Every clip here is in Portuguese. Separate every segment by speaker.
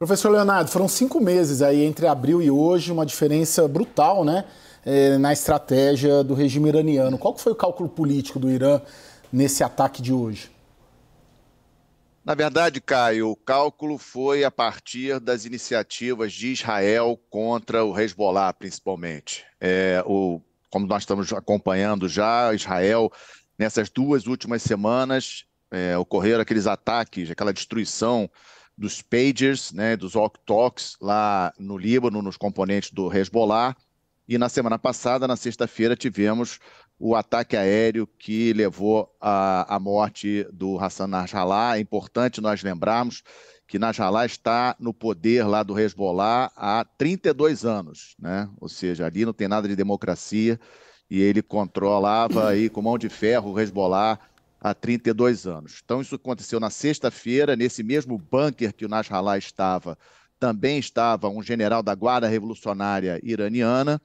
Speaker 1: Professor Leonardo, foram cinco meses aí entre abril e hoje, uma diferença brutal, né? É, na estratégia do regime iraniano. Qual foi o cálculo político do Irã nesse ataque de hoje? Na verdade, Caio, o cálculo foi a partir das iniciativas de Israel contra o Hezbollah, principalmente. É, o, como nós estamos acompanhando já, Israel, nessas duas últimas semanas, é, ocorreram aqueles ataques, aquela destruição dos pagers, né, dos ok lá no Líbano, nos componentes do Hezbollah. E na semana passada, na sexta-feira, tivemos o ataque aéreo que levou à morte do Hassan Nasrallah. É importante nós lembrarmos que Nasrallah está no poder lá do Hezbollah há 32 anos, né? Ou seja, ali não tem nada de democracia e ele controlava aí com mão de ferro o Hezbollah há 32 anos. Então, isso aconteceu na sexta-feira, nesse mesmo bunker que o Nasrallah estava, também estava um general da Guarda Revolucionária iraniana,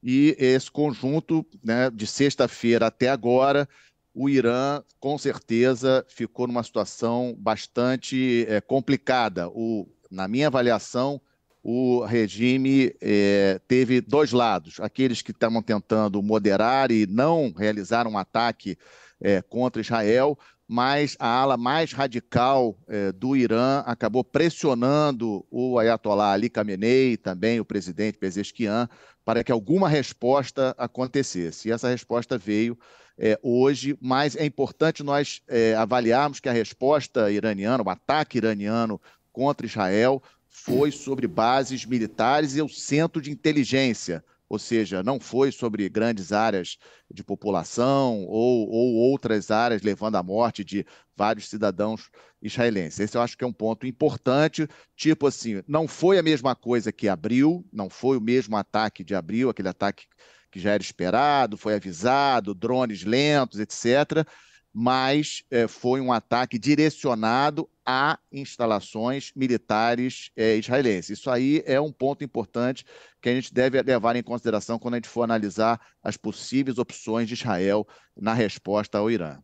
Speaker 1: e esse conjunto, né, de sexta-feira até agora, o Irã, com certeza, ficou numa situação bastante é, complicada. O, na minha avaliação, o regime é, teve dois lados: aqueles que estavam tentando moderar e não realizar um ataque é, contra Israel, mas a ala mais radical é, do Irã acabou pressionando o Ayatollah Ali Khamenei, também o presidente Pezeshkian, para que alguma resposta acontecesse. E essa resposta veio é, hoje, mas é importante nós é, avaliarmos que a resposta iraniana, o ataque iraniano contra Israel, foi sobre bases militares e o centro de inteligência, ou seja, não foi sobre grandes áreas de população ou, ou outras áreas levando à morte de vários cidadãos israelenses. Esse eu acho que é um ponto importante, tipo assim, não foi a mesma coisa que abril, não foi o mesmo ataque de abril, aquele ataque que já era esperado, foi avisado, drones lentos, etc mas é, foi um ataque direcionado a instalações militares é, israelenses. Isso aí é um ponto importante que a gente deve levar em consideração quando a gente for analisar as possíveis opções de Israel na resposta ao Irã.